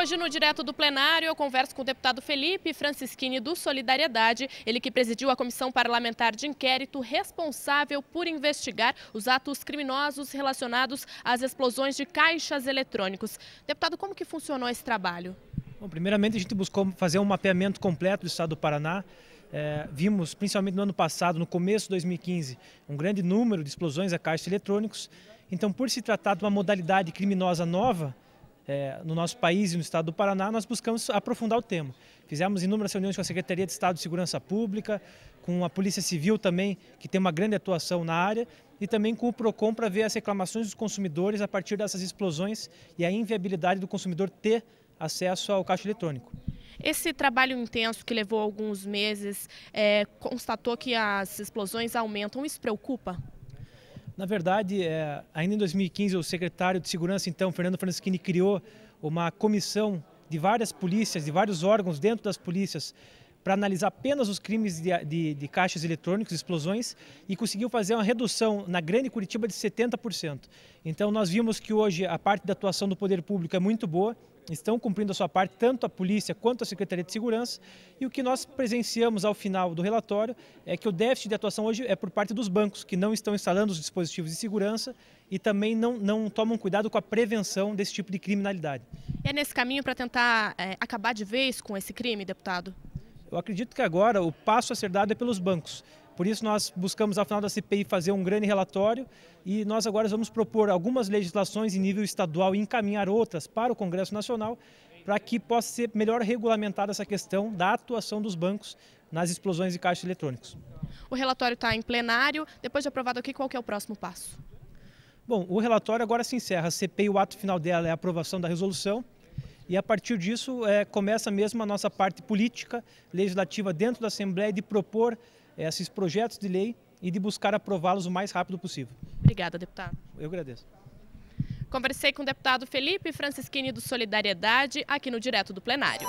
Hoje, no Direto do Plenário, eu converso com o deputado Felipe Francischini do Solidariedade, ele que presidiu a Comissão Parlamentar de Inquérito responsável por investigar os atos criminosos relacionados às explosões de caixas eletrônicos. Deputado, como que funcionou esse trabalho? Bom, primeiramente, a gente buscou fazer um mapeamento completo do estado do Paraná. É, vimos, principalmente no ano passado, no começo de 2015, um grande número de explosões a caixas eletrônicos. Então, por se tratar de uma modalidade criminosa nova, é, no nosso país e no estado do Paraná, nós buscamos aprofundar o tema. Fizemos inúmeras reuniões com a Secretaria de Estado de Segurança Pública, com a Polícia Civil também, que tem uma grande atuação na área, e também com o PROCON para ver as reclamações dos consumidores a partir dessas explosões e a inviabilidade do consumidor ter acesso ao caixa eletrônico. Esse trabalho intenso que levou alguns meses é, constatou que as explosões aumentam. Isso preocupa? Na verdade, é, ainda em 2015, o secretário de Segurança, então, Fernando Franceschini, criou uma comissão de várias polícias, de vários órgãos dentro das polícias, para analisar apenas os crimes de, de, de caixas eletrônicos, explosões, e conseguiu fazer uma redução na grande Curitiba de 70%. Então, nós vimos que hoje a parte da atuação do poder público é muito boa, estão cumprindo a sua parte, tanto a polícia quanto a Secretaria de Segurança. E o que nós presenciamos ao final do relatório é que o déficit de atuação hoje é por parte dos bancos, que não estão instalando os dispositivos de segurança e também não, não tomam cuidado com a prevenção desse tipo de criminalidade. É nesse caminho para tentar é, acabar de vez com esse crime, deputado? Eu acredito que agora o passo a ser dado é pelos bancos. Por isso nós buscamos ao final da CPI fazer um grande relatório e nós agora vamos propor algumas legislações em nível estadual e encaminhar outras para o Congresso Nacional para que possa ser melhor regulamentada essa questão da atuação dos bancos nas explosões de caixas eletrônicos. O relatório está em plenário. Depois de aprovado aqui, qual é o próximo passo? Bom, o relatório agora se encerra. A CPI, o ato final dela é a aprovação da resolução. E a partir disso é, começa mesmo a nossa parte política, legislativa dentro da Assembleia de propor é, esses projetos de lei e de buscar aprová-los o mais rápido possível. Obrigada, deputado. Eu agradeço. Conversei com o deputado Felipe Francischini do Solidariedade aqui no Direto do Plenário.